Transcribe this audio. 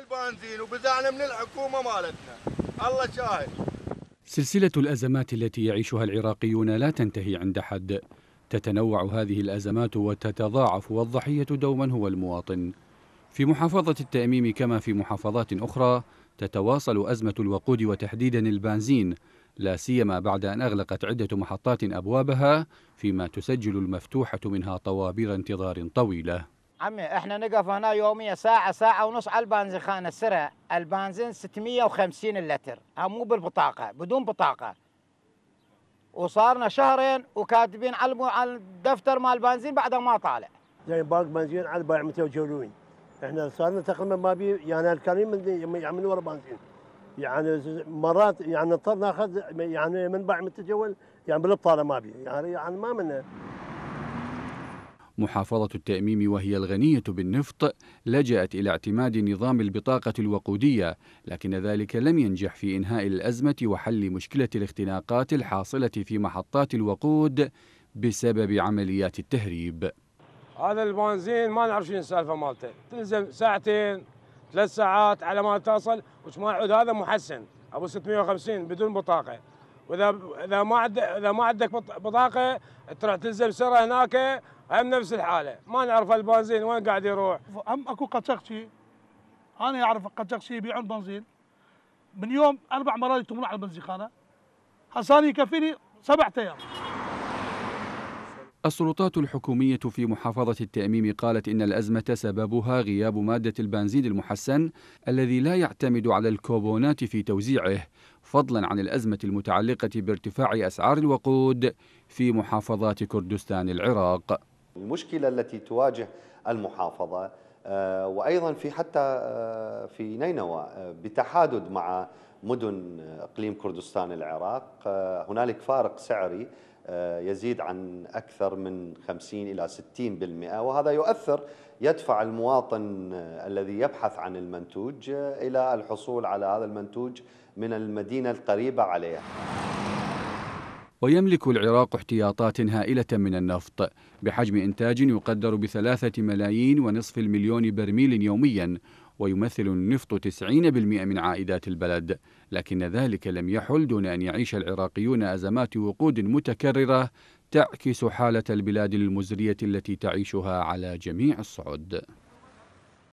البنزين وبزعنا من الحكومه مالتنا الله شاهد سلسله الازمات التي يعيشها العراقيون لا تنتهي عند حد تتنوع هذه الازمات وتتضاعف والضحيه دوما هو المواطن في محافظه التاميم كما في محافظات اخرى تتواصل ازمه الوقود وتحديدا البنزين لا سيما بعد ان اغلقت عده محطات ابوابها فيما تسجل المفتوحه منها طوابير انتظار طويله عمي احنا نقف هنا يوميا ساعة ساعة ونص على البنزين السرع البنزين 650 لتر مو بالبطاقة بدون بطاقة وصارنا شهرين وكاتبين على الدفتر مال البنزين بعد ما طالع يعني باق بنزين على بايع 270 احنا صارنا تقريبا ما بي يعني الكريم من يعني ورا بنزين يعني مرات يعني نضطر ناخذ يعني من بايع متجول يعني بالبطاله ما بي يعني يعني ما منه محافظة التأميم وهي الغنية بالنفط لجأت إلى اعتماد نظام البطاقة الوقودية، لكن ذلك لم ينجح في إنهاء الأزمة وحل مشكلة الاختناقات الحاصلة في محطات الوقود بسبب عمليات التهريب. هذا البنزين ما نعرف شنو السالفة مالته، تلزم ساعتين ثلاث ساعات على ما توصل وش ما يعود هذا محسن أبو 650 بدون بطاقة. واذا اذا ما عندك اذا ما عندك بطاقه تروح تلزم سره هناك هم نفس الحاله ما نعرف البنزين وين قاعد يروح هم اكو قتقشي انا اعرف قتقشي يبيعون بنزين من يوم اربع مرات يتمون على البنزين خانه هساني يكفيني سبع ايام السلطات الحكومية في محافظة التأميم قالت إن الأزمة سببها غياب مادة البنزين المحسن الذي لا يعتمد على الكوبونات في توزيعه فضلا عن الأزمة المتعلقة بارتفاع أسعار الوقود في محافظات كردستان العراق المشكلة التي تواجه المحافظه آه، وايضا في حتى آه، في نينوى آه، بتحادد مع مدن اقليم كردستان العراق هنالك فارق سعري يزيد عن اكثر من 50 الى 60% وهذا يؤثر يدفع المواطن الذي يبحث عن المنتوج الى الحصول على هذا المنتوج من المدينه القريبه عليه ويملك العراق احتياطات هائلة من النفط بحجم إنتاج يقدر بثلاثة ملايين ونصف المليون برميل يوميا ويمثل النفط 90% من عائدات البلد لكن ذلك لم يحل دون أن يعيش العراقيون أزمات وقود متكررة تعكس حالة البلاد المزرية التي تعيشها على جميع الصعد